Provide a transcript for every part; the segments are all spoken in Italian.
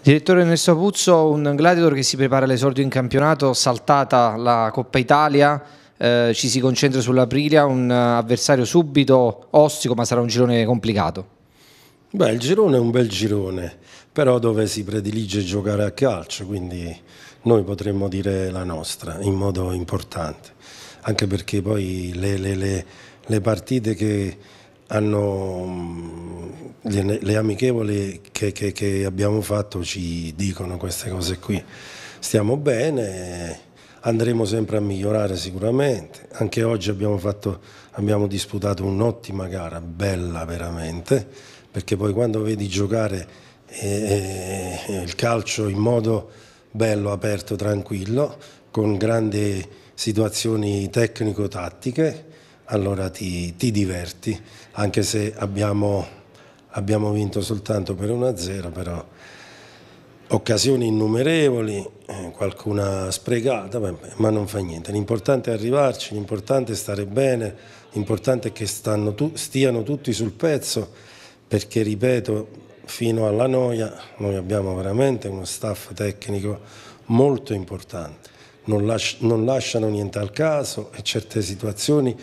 Direttore Ernesto Apuzzo, un gladiator che si prepara all'esordio in campionato, saltata la Coppa Italia, eh, ci si concentra sull'Aprilia, un avversario subito ostico ma sarà un girone complicato. Beh, il girone è un bel girone, però dove si predilige giocare a calcio, quindi noi potremmo dire la nostra in modo importante, anche perché poi le, le, le, le partite che hanno mm, le, le amichevoli che, che, che, abbiamo fatto ci dicono queste cose qui. Stiamo bene, andremo sempre a migliorare sicuramente. Anche oggi abbiamo, fatto, abbiamo disputato un'ottima gara, bella veramente, perché poi quando vedi giocare eh, eh il calcio in modo bello, aperto, tranquillo, con grandi situazioni tecnico-tattiche, allora ti, ti diverti, anche se abbiamo abbiamo vinto soltanto per 1-0, però occasioni innumerevoli, eh, qualcuna sprecata, ma non fa niente. L'importante è arrivarci, l'importante è stare bene, l'importante è che tu, stiano tutti sul pezzo, perché ripeto, fino alla noia noi abbiamo veramente uno staff tecnico molto importante. Non, lasci non lasciano niente al caso e certe situazioni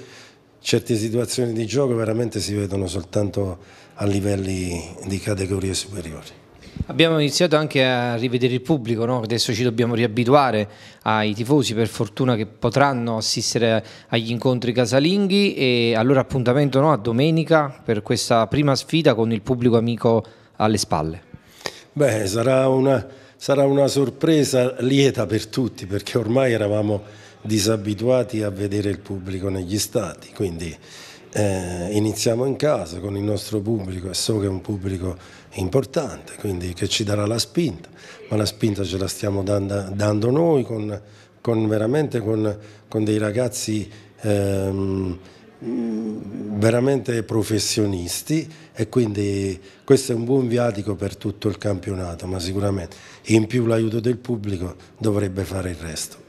certe situazioni di gioco veramente si vedono soltanto a livelli di categorie superiori. Abbiamo iniziato anche a rivedere il pubblico, no? adesso ci dobbiamo riabituare ai tifosi per fortuna che potranno assistere agli incontri casalinghi e allora appuntamento no? a domenica per questa prima sfida con il pubblico amico alle spalle. Beh, sarà una, Sarà una sorpresa lieta per tutti perché ormai eravamo disabituati a vedere il pubblico negli stati, quindi eh, iniziamo in casa con il nostro pubblico e so che è un pubblico importante, quindi che ci darà la spinta, ma la spinta ce la stiamo dando, dando noi con, con veramente con, con, dei ragazzi ehm, Mm, veramente professionisti e quindi questo è un buon viatico per tutto il campionato, ma sicuramente in più l'aiuto del pubblico dovrebbe fare il resto.